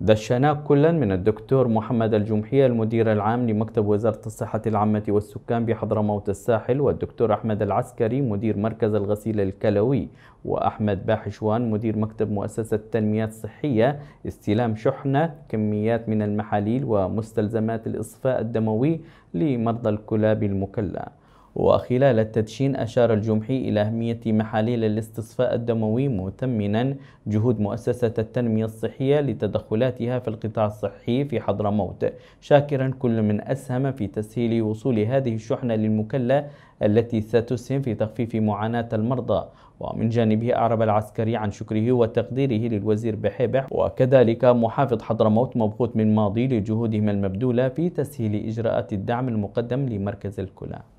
دشناه كلا من الدكتور محمد الجمحية المدير العام لمكتب وزارة الصحة العامة والسكان بحضرموت الساحل والدكتور أحمد العسكري مدير مركز الغسيل الكلوي وأحمد باحشوان مدير مكتب مؤسسة التنمية الصحية استلام شحنة كميات من المحاليل ومستلزمات الإصفاء الدموي لمرضى الكلاب المكلى وخلال التدشين أشار الجمحي إلى أهمية محاليل الاستصفاء الدموي مثمنا جهود مؤسسة التنمية الصحية لتدخلاتها في القطاع الصحي في حضرموت شاكرا كل من أسهم في تسهيل وصول هذه الشحنة للمكلة التي ستسهم في تخفيف معاناة المرضى ومن جانبه أعرب العسكري عن شكره وتقديره للوزير بحبح وكذلك محافظ حضرموت مبخوت من ماضي لجهودهم المبذولة في تسهيل إجراءات الدعم المقدم لمركز الكلى